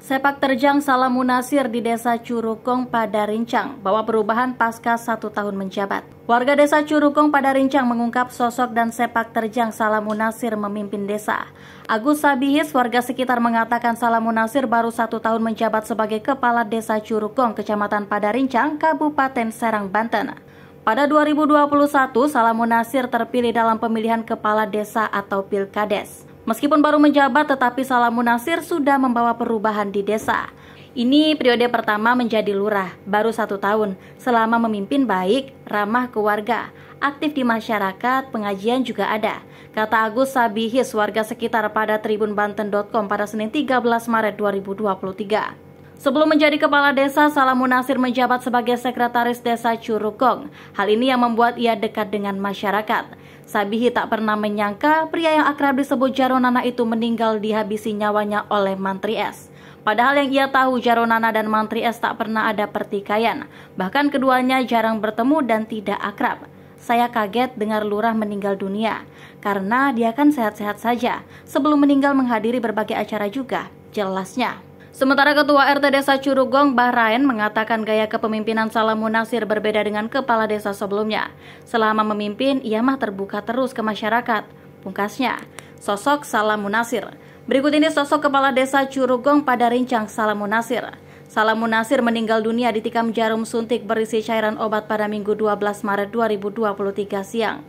Sepak terjang Salam Munasir di Desa Curukong pada Rincang bawa perubahan pasca satu tahun menjabat. Warga Desa Curukong pada Rincang mengungkap sosok dan sepak terjang Salam Munasir memimpin desa. Agus Sabihis, warga sekitar mengatakan Salam Munasir baru satu tahun menjabat sebagai Kepala Desa Curukong, Kecamatan Padarincang, Kabupaten Serang, Banten. Pada 2021, Salam Munasir terpilih dalam pemilihan Kepala Desa atau Pilkades. Meskipun baru menjabat tetapi Salamun Nasir sudah membawa perubahan di desa. Ini periode pertama menjadi lurah, baru satu tahun. Selama memimpin baik, ramah ke aktif di masyarakat, pengajian juga ada. Kata Agus Sabihis, warga sekitar pada tribunbanten.com pada Senin 13 Maret 2023. Sebelum menjadi kepala desa, Salam Munasir menjabat sebagai sekretaris desa Curugong. Hal ini yang membuat ia dekat dengan masyarakat. Sabihi tak pernah menyangka pria yang akrab disebut Jaronana itu meninggal dihabisi nyawanya oleh Mantri S. Padahal yang ia tahu Jaronana dan Mantri S tak pernah ada pertikaian. Bahkan keduanya jarang bertemu dan tidak akrab saya kaget dengar lurah meninggal dunia karena dia kan sehat-sehat saja sebelum meninggal menghadiri berbagai acara juga jelasnya Sementara Ketua RT Desa Curugong, Bahrain, mengatakan gaya kepemimpinan Salamun Nasir berbeda dengan kepala desa sebelumnya. Selama memimpin, ia mah terbuka terus ke masyarakat. Pungkasnya, sosok Salamun Nasir. Berikut ini sosok kepala desa Curugong pada rincang Salamun Nasir. Salamun Nasir meninggal dunia ditikam jarum suntik berisi cairan obat pada Minggu 12 Maret 2023 siang.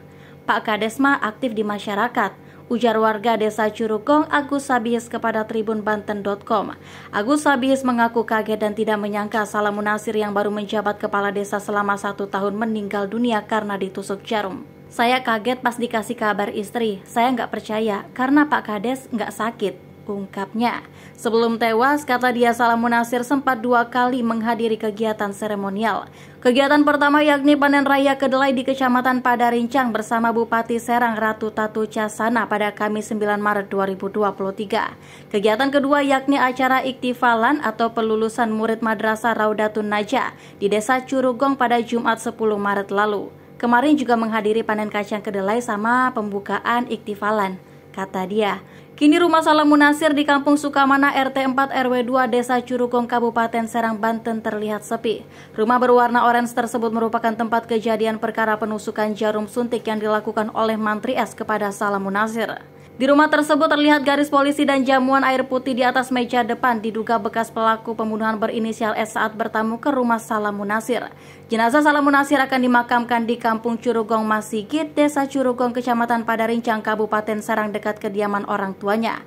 Pak Kadesma aktif di masyarakat ujar warga desa Curukong Agus Sabihis kepada tribunbanten.com. Agus Sabihis mengaku kaget dan tidak menyangka Salam Munasir yang baru menjabat kepala desa selama satu tahun meninggal dunia karena ditusuk jarum. Saya kaget pas dikasih kabar istri, saya nggak percaya karena Pak Kades nggak sakit, ungkapnya. Sebelum tewas, kata dia Salam Munasir sempat dua kali menghadiri kegiatan seremonial. Kegiatan pertama yakni panen raya kedelai di Kecamatan Padarincang bersama Bupati Serang Ratu Tatu Casana pada Kamis 9 Maret 2023. Kegiatan kedua yakni acara iktifalan atau pelulusan murid Madrasah Raudatun Najah di Desa Curugong pada Jumat 10 Maret lalu. Kemarin juga menghadiri panen kacang kedelai sama pembukaan iktifalan. Kata dia, kini rumah Salam Munasir di Kampung Sukamana RT 4 RW 2 Desa Curugong Kabupaten Serang Banten terlihat sepi. Rumah berwarna orange tersebut merupakan tempat kejadian perkara penusukan jarum suntik yang dilakukan oleh Mantri S kepada Salam Munasir. Di rumah tersebut terlihat garis polisi dan jamuan air putih di atas meja depan diduga bekas pelaku pembunuhan berinisial S saat bertamu ke rumah Salamun Nasir. Jenazah Salamun Nasir akan dimakamkan di Kampung Curugong Masigit, Desa Curugong, Kecamatan Padarincang, Kabupaten Serang dekat kediaman orang tuanya.